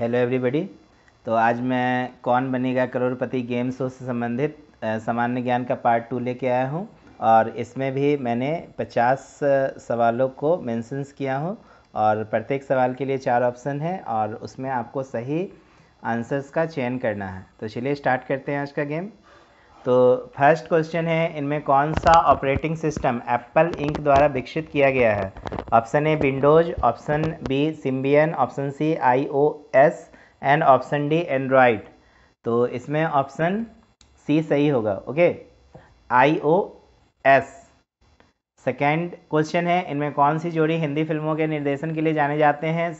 hello everybody तो आज मैं कौन बनेगा करोड़पति गेम शो से संबंधित सामान्य ज्ञान का पार्ट टू लेके आया हूँ और इसमें भी मैंने 50 सवालों को मेंशंस किया हूँ और प्रत्येक सवाल के लिए चार ऑप्शन है और उसमें आपको सही आंसर्स का चयन करना है तो चलिए स्टार्ट करते हैं आज का गेम तो फर्स्ट क्वेश्चन है इनमें कौन सा ऑपरेटिंग सिस्टम एप्पल इंक द्वारा विकसित किया गया है option A Windows option B Symbian option C I O S and option D Android तो इसमें ऑप्शन सी सही होगा okay I O S second question है इनमें कौन सी जोड़ी हिंदी फिल्मों के निर्देशन के लिए जाने जाते हैं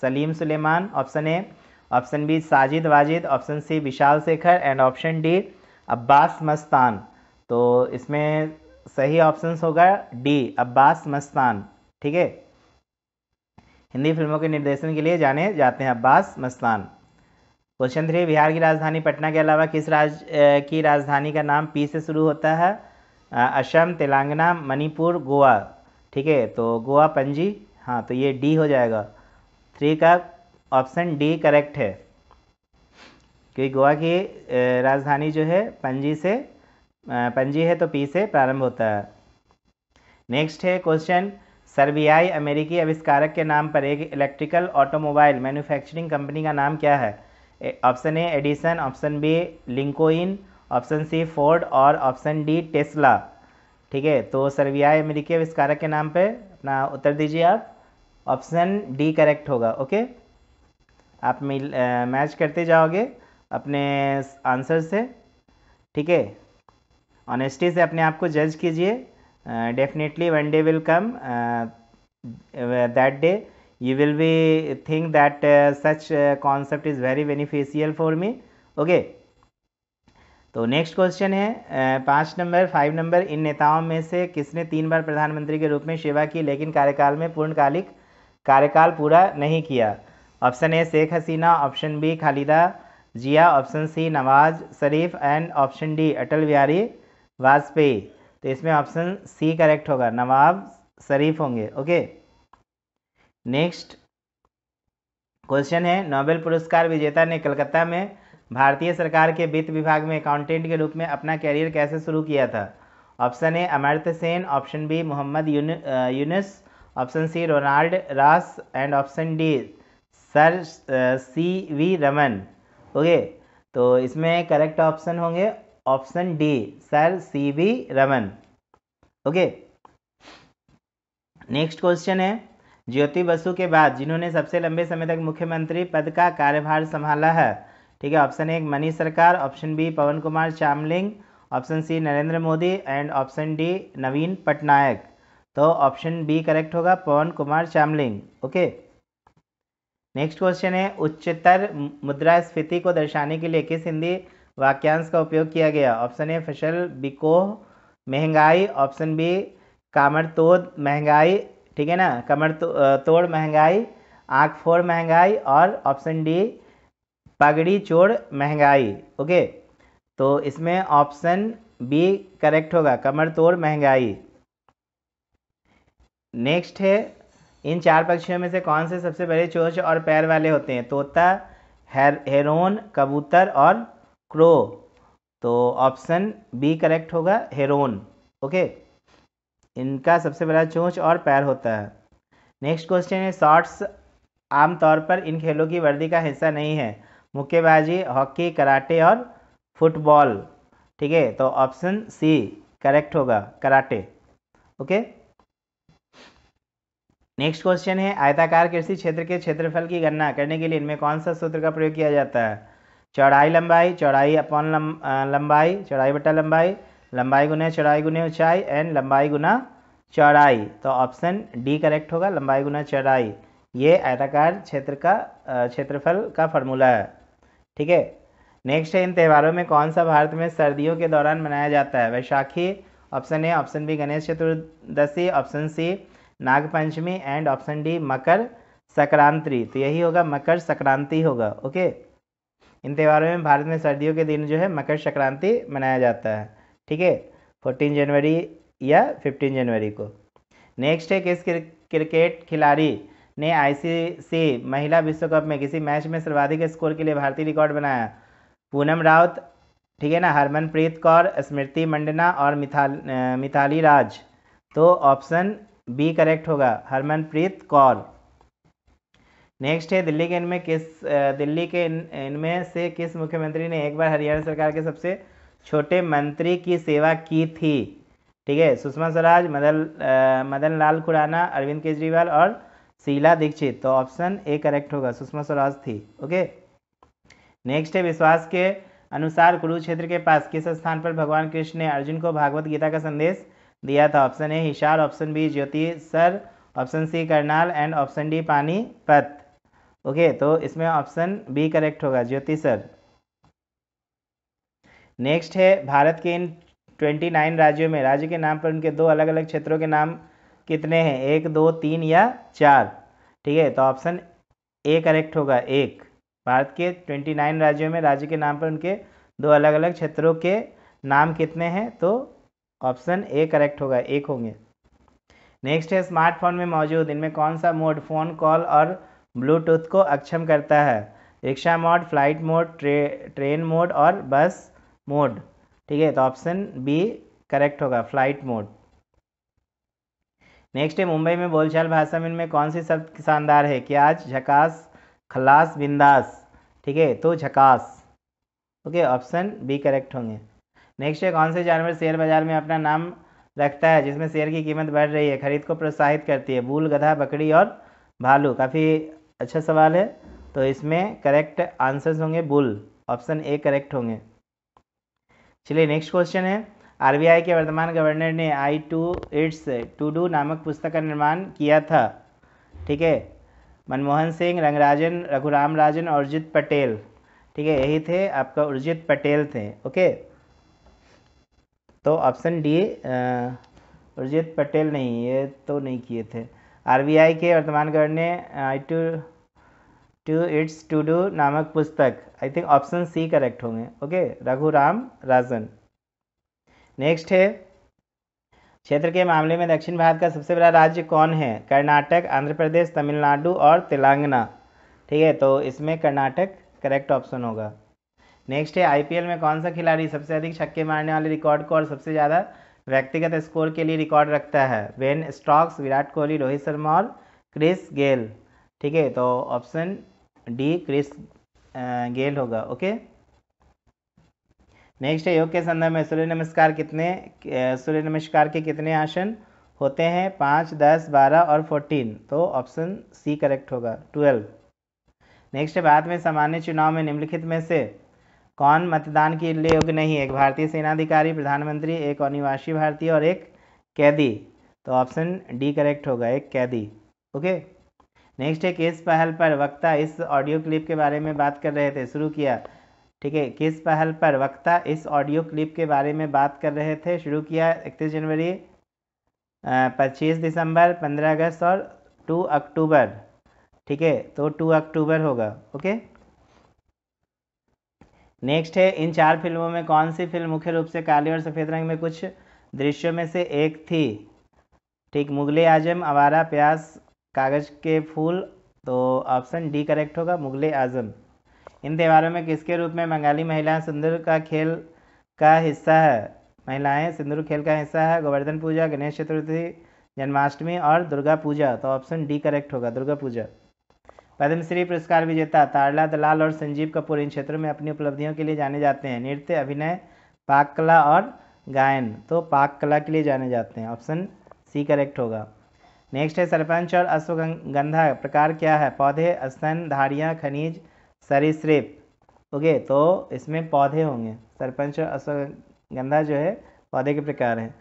Salim Sulaiman option A option B Sajid Wajid option C Vishal Shekhar and option D Abbas Mastan तो इसमें सही ऑप्शन होगा डी अब्बास मस्तान ठीक है हिंदी फिल्मों के निर्देशन के लिए जाने जाते हैं अब्बास मस्तान क्वेश्चन थ्री बिहार की राजधानी पटना के अलावा किस राज्य की राजधानी का नाम पी से शुरू होता है असम तेलंगाना मणिपुर गोवा ठीक है तो गोवा पंजी हाँ तो ये डी हो जाएगा थ्री का ऑप्शन डी करेक्ट है क्योंकि गोवा की राजधानी जो है पंजी से पंजी है तो पी से प्रारंभ होता है नेक्स्ट है क्वेश्चन सर्बियाई अमेरिकी आविष्कारक के नाम पर एक इलेक्ट्रिकल ऑटोमोबाइल मैन्युफैक्चरिंग कंपनी का नाम क्या है option A Edison option B Lincoln option C Ford और ऑप्शन डी टेस्ला ठीक है तो सर्बियाई अमेरिकी आविष्कारक के नाम पर अपना उत्तर दीजिए आप ऑप्शन डी करेक्ट होगा ओके आप मिल मैच करते जाओगे अपने आंसर से ठीक है ऑनेस्टी से अपने आप को जज कीजिए Uh, definitely one day will come uh, that day you will be think that uh, such concept is very beneficial for me okay तो नेक्स्ट क्वेश्चन है पाँच नंबर फाइव नंबर इन नेताओं में से किसने तीन बार प्रधानमंत्री के रूप में सेवा की लेकिन कार्यकाल में पूर्णकालिक कार्यकाल पूरा नहीं किया option A Sheikh Hasina option B Khaleda Zia option C Nawaz Sharif and option D Atal Bihari Vajpayee तो इसमें ऑप्शन सी करेक्ट होगा नवाब शरीफ होंगे ओके नेक्स्ट क्वेश्चन है नोबेल पुरस्कार विजेता ने कलकत्ता में भारतीय सरकार के वित्त विभाग में अकाउंटेंट के रूप में अपना कैरियर कैसे शुरू किया था option A Amartya Sen option B Mohammad Yunus option C Ronald Ross and option D sir C V Raman okay तो इसमें करेक्ट ऑप्शन होंगे option D sir C V Raman okay next question है ज्योति बसु के बाद जिन्होंने सबसे लंबे समय तक मुख्यमंत्री पद का कार्यभार संभाला है ठीक है ऑप्शन एक Manish Sarkar option B Pawan Kumar Chamling option C Narendra Modi and option D Naveen Patnaik तो ऑप्शन बी करेक्ट होगा Pawan Kumar Chamling okay next question है उच्चतर मुद्रास्फीति को दर्शाने के लिए किस हिंदी वाक्यांश का उपयोग किया गया ऑप्शन ए फसल बिकोह महंगाई ऑप्शन बी कामर तोड़ महंगाई ठीक है ना कमर तो, तोड़ महंगाई आँख फोड़ महंगाई और ऑप्शन डी पगड़ी चोड़ महंगाई ओके तो इसमें ऑप्शन बी करेक्ट होगा कमर तोड़ महंगाई नेक्स्ट है इन चार पक्षियों में से कौन से सबसे बड़े चोच और पैर वाले होते हैं तोता हेर, हेरोन कबूतर और क्रो तो ऑप्शन बी करेक्ट होगा हेरोन ओके इनका सबसे बड़ा चोंच और पैर होता है नेक्स्ट क्वेश्चन है शॉर्ट्स आमतौर पर इन खेलों की वर्दी का हिस्सा नहीं है मुक्केबाजी हॉकी कराटे और फुटबॉल ठीक है तो ऑप्शन सी करेक्ट होगा कराटे ओके नेक्स्ट क्वेश्चन है आयताकार कृषि क्षेत्र के क्षेत्रफल की गणना करने के लिए इनमें कौन सा सूत्र का प्रयोग किया जाता है चौड़ाई लंबाई चौड़ाई अपॉन लंबाई चौड़ाई बटा लंबाई लंबाई गुना चौड़ाई गुना ऊंचाई एंड लंबाई गुना चौड़ाई तो ऑप्शन डी करेक्ट होगा लंबाई गुना चौड़ाई ये आयताकार क्षेत्र का क्षेत्रफल का फार्मूला है ठीक है नेक्स्ट है इन त्यौहारों में कौन सा भारत में सर्दियों के दौरान मनाया जाता है Vaishakhi option A option B Ganesh Chaturdashi option C Nagpanchami and option D Makar Sankranti तो यही होगा मकर संक्रांति होगा ओके इन त्यौहारों में भारत में सर्दियों के दिन जो है मकर संक्रांति मनाया जाता है ठीक है फोर्टीन जनवरी या फिफ्टीन जनवरी को नेक्स्ट है किस क्रिकेट खिलाड़ी ने आईसीसी महिला विश्व कप में किसी मैच में सर्वाधिक स्कोर के लिए भारतीय रिकॉर्ड बनाया पूनम राउत ठीक है ना हरमनप्रीत कौर स्मृति मंडना और मिथाल मिथाली राज तो ऑप्शन बी करेक्ट होगा हरमनप्रीत कौर नेक्स्ट है दिल्ली के इनमें किस दिल्ली के इनमें से किस मुख्यमंत्री ने एक बार हरियाणा सरकार के सबसे छोटे मंत्री की सेवा की थी ठीक है सुषमा स्वराज मदन मदन लाल खुराना अरविंद केजरीवाल और शीला दीक्षित तो ऑप्शन ए करेक्ट होगा सुषमा स्वराज थी ओके नेक्स्ट है विश्वास के अनुसार कुरुक्षेत्र के पास किस स्थान पर भगवान कृष्ण ने अर्जुन को भागवत गीता का संदेश दिया था option A Hisar option B Jyotisar option C Karnal and option D Panipat okay तो इसमें ऑप्शन बी करेक्ट होगा ज्योति सर नेक्स्ट है भारत के इन ट्वेंटी नाइन राज्यों में राज्य के नाम पर उनके दो अलग अलग क्षेत्रों के नाम कितने हैं एक दो तीन या चार ठीक है तो ऑप्शन ए करेक्ट होगा एक भारत के ट्वेंटी नाइन राज्यों में राज्य के नाम पर उनके दो अलग अलग क्षेत्रों के नाम कितने हैं तो ऑप्शन ए करेक्ट होगा एक होंगे नेक्स्ट है स्मार्टफोन में मौजूद इनमें कौन सा मोड फ़ोन कॉल और ब्लूटूथ को अक्षम करता है रिक्शा मोड फ्लाइट मोड ट्रे, ट्रेन मोड और बस मोड ठीक है तो ऑप्शन बी करेक्ट होगा फ्लाइट मोड नेक्स्ट है मुंबई में बोलचाल भाषा में इनमें कौन सी शब्द शानदार है कि आज झकास खलास बिंदास ठीक है तो झकास ओके ऑप्शन बी करेक्ट होंगे नेक्स्ट है कौन से जानवर शेयर बाजार में अपना नाम रखता है जिसमें शेयर की कीमत बढ़ रही है खरीद को प्रोत्साहित करती है बूल गधा बकरी और भालू काफ़ी अच्छा सवाल है तो इसमें करेक्ट आंसर्स होंगे बुल ऑप्शन ए करेक्ट होंगे चलिए नेक्स्ट क्वेश्चन है आरबीआई के वर्तमान गवर्नर ने I to it's to do नामक पुस्तक का निर्माण किया था ठीक है मनमोहन सिंह रंगराजन रघुराम राजन और उर्जित पटेल ठीक है यही थे आपका उर्जित पटेल थे ओके तो ऑप्शन डी उर्जित पटेल नहीं ये तो नहीं किए थे आरबीआई के वर्तमान governor to to it's to do नामक पुस्तक I think option C correct होंगे ओके रघुराम राजन नेक्स्ट है क्षेत्र के मामले में दक्षिण भारत का सबसे बड़ा राज्य कौन है कर्नाटक आंध्र प्रदेश तमिलनाडु और तेलंगाना ठीक है तो इसमें कर्नाटक करेक्ट ऑप्शन होगा नेक्स्ट है आईपीएल में कौन सा खिलाड़ी सबसे अधिक छक्के मारने वाले रिकॉर्ड को और सबसे ज़्यादा व्यक्तिगत स्कोर के लिए रिकॉर्ड रखता है वेन स्टॉक्स विराट कोहली रोहित शर्मा और क्रिस गेल ठीक है तो ऑप्शन डी क्रिस गेल होगा ओके नेक्स्ट है योग के संदर्भ में सूर्य नमस्कार कितने सूर्य नमस्कार के कितने आसन होते हैं पाँच दस बारह और फोर्टीन तो ऑप्शन सी करेक्ट होगा ट्वेल्व नेक्स्ट है भारत में सामान्य चुनाव में निम्नलिखित में से कौन मतदान के लिए योग्य नहीं एक भारतीय सेनाधिकारी प्रधानमंत्री एक अनिवासी भारतीय और एक कैदी तो ऑप्शन डी करेक्ट होगा एक कैदी ओके नेक्स्ट है किस पहल पर वक्ता इस ऑडियो क्लिप के बारे में बात कर रहे थे शुरू किया ठीक है किस पहल पर वक्ता इस ऑडियो क्लिप के बारे में बात कर रहे थे शुरू किया इकतीस जनवरी पच्चीस दिसंबर पंद्रह अगस्त और टू अक्टूबर ठीक है तो टू अक्टूबर होगा ओके नेक्स्ट है इन चार फिल्मों में कौन सी फिल्म मुख्य रूप से काले और सफ़ेद रंग में कुछ दृश्यों में से एक थी ठीक मुगल आजम आवारा प्यास कागज़ के फूल तो ऑप्शन डी करेक्ट होगा मुगल आजम इन त्योहारों में किसके रूप में बंगाली महिलाएं सिंदूर का खेल का हिस्सा है महिलाएं सिंदूर खेल का हिस्सा है गोवर्धन पूजा गणेश चतुर्थी जन्माष्टमी और दुर्गा पूजा तो ऑप्शन डी करेक्ट होगा दुर्गा पूजा पद्मश्री पुरस्कार विजेता तारला दलाल और संजीव कपूर इन क्षेत्रों में अपनी उपलब्धियों के लिए जाने जाते हैं नृत्य अभिनय पाक कला और गायन तो पाक कला के लिए जाने जाते हैं ऑप्शन सी करेक्ट होगा नेक्स्ट है सरपंच और अश्वगंधा प्रकार क्या है पौधे स्तन धारियाँ खनिज सरीसृप ओके तो इसमें पौधे होंगे सरपंच और अश्वगंधा जो है पौधे के प्रकार हैं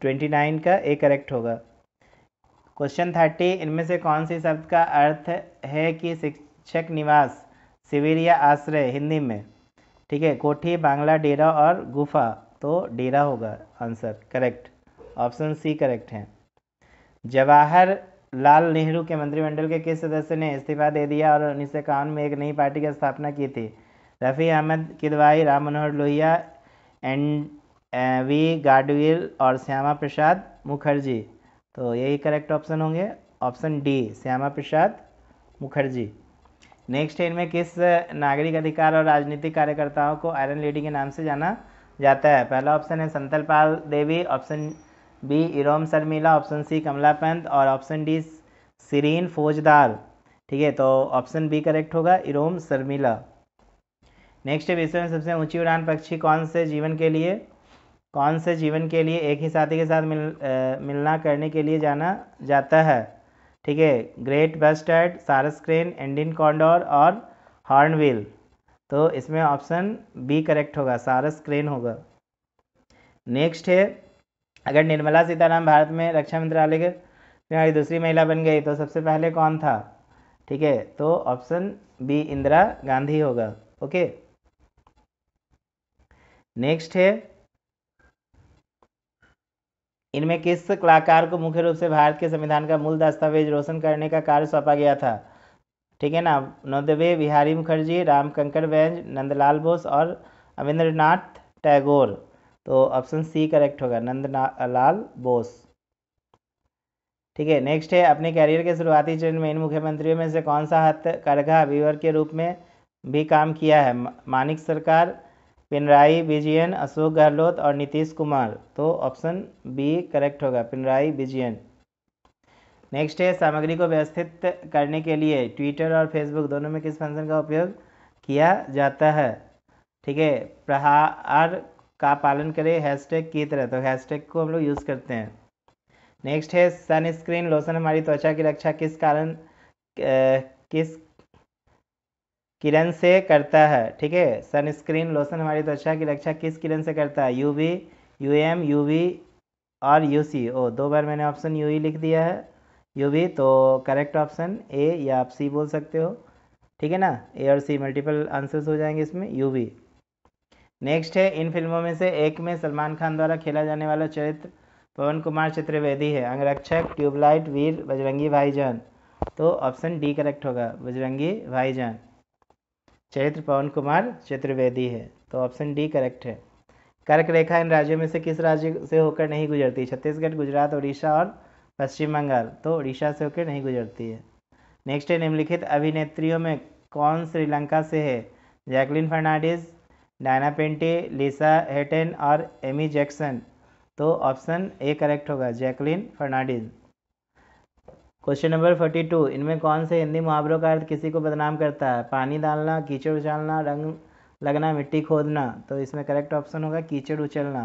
ट्वेंटी नाइन का ए करेक्ट होगा क्वेश्चन थर्टी इनमें से कौन सी शब्द का अर्थ है कि शिक्षक निवास शिविर या आश्रय हिंदी में ठीक है कोठी बांग्ला डेरा और गुफा तो डेरा होगा answer correct option C correct है जवाहर लाल नेहरू के मंत्रिमंडल के किस सदस्य ने इस्तीफा दे दिया और उन्नीस में एक नई पार्टी की स्थापना की थी रफ़ी अहमद किदवाई राम मनोहर लोहिया एंड वी गाडविल और श्यामा प्रसाद मुखर्जी तो यही करेक्ट ऑप्शन होंगे option D Shyama Prasad Mukherjee next है इनमें किस नागरिक अधिकार और राजनीतिक कार्यकर्ताओं को आयरन लेडी के नाम से जाना जाता है पहला ऑप्शन है संतलपाल Devi option B Irom Sharmila option C Kamala Pant और ऑप्शन डी सिरीन फौजदार ठीक है तो ऑप्शन बी करेक्ट होगा इरोम शर्मिला नेक्स्ट है विश्व में सबसे ऊंची उड़ान पक्षी कौन से जीवन के लिए कौन से जीवन के लिए एक ही साथी के साथ मिल आ, मिलना करने के लिए जाना जाता है ठीक है great bustard crane Andean condor और हॉर्नविल तो इसमें ऑप्शन बी करेक्ट होगा सारस क्रेन होगा नेक्स्ट है अगर निर्मला सीताराम भारत में रक्षा मंत्रालय के हमारी दूसरी महिला बन गई तो सबसे पहले कौन था ठीक है तो ऑप्शन बी इंदिरा गांधी होगा ओके नेक्स्ट है इनमें किस कलाकार को मुख्य रूप से भारत के संविधान का मूल दस्तावेज रोशन करने का कार्य सौंपा गया था ठीक है ना नोदवे बिहारी मुखर्जी रामकंकर बैंज नंदलाल बोस और अविंद्रनाथ टैगोर तो ऑप्शन सी करेक्ट होगा नंदलाल बोस ठीक है नेक्स्ट है अपने कैरियर के शुरुआती चरण में इन मुख्यमंत्रियों में से कौन सा हथ विवर के रूप में भी काम किया है मानिक सरकार पिनराई विजयन अशोक गहलोत और नीतीश कुमार तो ऑप्शन बी करेक्ट होगा पिनराई विजयन नेक्स्ट है सामग्री को व्यवस्थित करने के लिए ट्विटर और फेसबुक दोनों में किस फंक्शन का उपयोग किया जाता है ठीक है प्रहार का पालन करें हैशटैग की तरह तो हैशटैग को हम लोग यूज़ करते हैं नेक्स्ट है सनस्क्रीन लोशन हमारी त्वचा की रक्षा किस कारण किस किरण से करता है ठीक है सनस्क्रीन लोशन हमारी त्वचा तो अच्छा की रक्षा किस किरण से करता है U U V M U V और यू सी ओ दो बार मैंने ऑप्शन यू ही लिख दिया है यू वी तो करेक्ट ऑप्शन ए या आप सी बोल सकते हो ठीक है ना ए और सी मल्टीपल आंसर्स हो जाएंगे इसमें यू वी नेक्स्ट है इन फिल्मों में से एक में सलमान खान द्वारा खेला जाने वाला चरित्र पवन कुमार चतुर्वेदी है अंगरक्षक ट्यूबलाइट वीर बजरंगी भाईजान तो ऑप्शन डी करेक्ट होगा बजरंगी भाईजान चैत्र पवन कुमार चतुर्वेदी है तो ऑप्शन डी करेक्ट है कर्क रेखा इन राज्यों में से किस राज्य से होकर नहीं गुजरती छत्तीसगढ़ गुजरात उड़ीसा और पश्चिम बंगाल तो उड़ीसा से होकर नहीं गुजरती है नेक्स्ट है निम्नलिखित अभिनेत्रियों में कौन श्रीलंका से है जैकलिन फर्नांडिस डायना पेंटे लिसा हेटेन और एमी जैक्सन तो ऑप्शन ए करेक्ट होगा Jacqueline Fernandez question number forty two इनमें कौन से हिंदी मुहावरों का अर्थ किसी को बदनाम करता है पानी डालना कीचड़ उछालना रंग लगना मिट्टी खोदना तो इसमें करेक्ट ऑप्शन होगा कीचड़ उछलना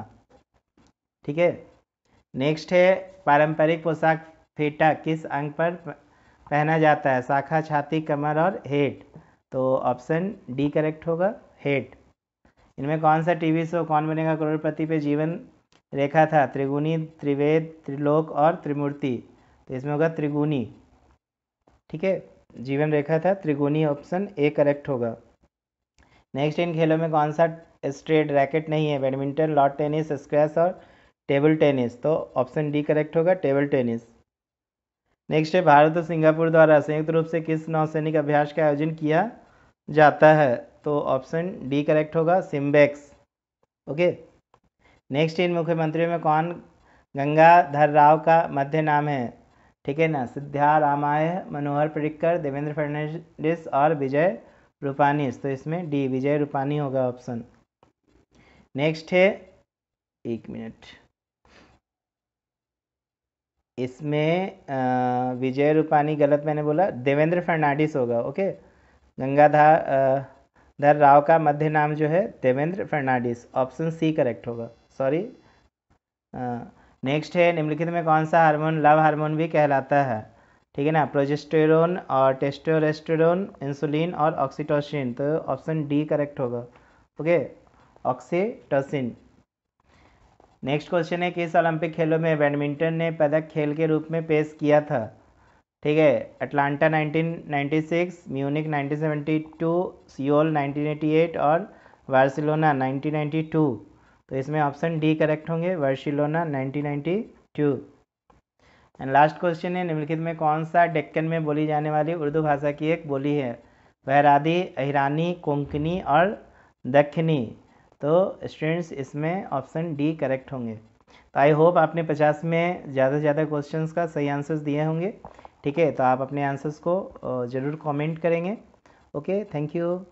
ठीक है नेक्स्ट है पारंपरिक पोशाक फेटा किस अंग पर पहना जाता है शाखा छाती कमर और हेड तो ऑप्शन डी करेक्ट होगा हेड इनमें कौन सा टीवी शो कौन बनेगा करोड़पति पे जीवन रेखा था त्रिगुणी त्रिवेद त्रिलोक और त्रिमूर्ति तो इसमें होगा त्रिगुणी ठीक है जीवन रेखा था त्रिगुणी ऑप्शन ए करेक्ट होगा नेक्स्ट इन खेलों में कौन सा स्ट्रेट रैकेट नहीं है बैडमिंटन लॉट टेनिस स्क्वैश और टेबल टेनिस तो ऑप्शन डी करेक्ट होगा टेबल टेनिस नेक्स्ट है भारत और सिंगापुर द्वारा संयुक्त रूप से किस नौसैनिक अभ्यास का आयोजन किया जाता है तो ऑप्शन डी करेक्ट होगा सिम्बेक्स ओके नेक्स्ट इन मुख्यमंत्रियों में कौन गंगाधर राव का मध्य नाम है ठीक है ना सिद्धा रामाय मनोहर परिक्कर देवेंद्र फर्नांडिस और विजय रूपानीस तो इसमें डी विजय रूपानी होगा ऑप्शन नेक्स्ट है एक मिनट इसमें विजय रूपानी गलत मैंने बोला देवेंद्र फर्नांडिस होगा ओके गंगाधर धर राव का मध्य नाम जो है Devendra Fadnavis option C correct होगा सॉरी नेक्स्ट है निम्नलिखित में कौन सा हार्मोन लव हार्मोन भी कहलाता है ठीक है ना प्रोजेस्टेरोन और टेस्टोरेस्टेरोन इंसुलिन और ऑक्सीटोसिन तो ऑप्शन डी करेक्ट होगा ओके ऑक्सीटोसिन नेक्स्ट क्वेश्चन है किस ओलंपिक खेलों में बैडमिंटन ने पदक खेल के रूप में पेश किया था ठीक है अटलांटा 1996, म्यूनिक 1972, सियोल 1988 और बार्सिलोना 1992 तो इसमें ऑप्शन डी करेक्ट होंगे वर्शिलोना 1992 एंड लास्ट क्वेश्चन है निम्नलिखित में कौन सा डेक्कन में बोली जाने वाली उर्दू भाषा की एक बोली है बहरादी अहिरानी कोंकनी और दखनी तो स्टूडेंट्स इसमें ऑप्शन डी करेक्ट होंगे तो आई होप आपने पचास में ज़्यादा से ज़्यादा क्वेश्चन का सही आंसर्स दिए होंगे ठीक है तो आप अपने आंसर्स को ज़रूर कॉमेंट करेंगे ओके थैंक यू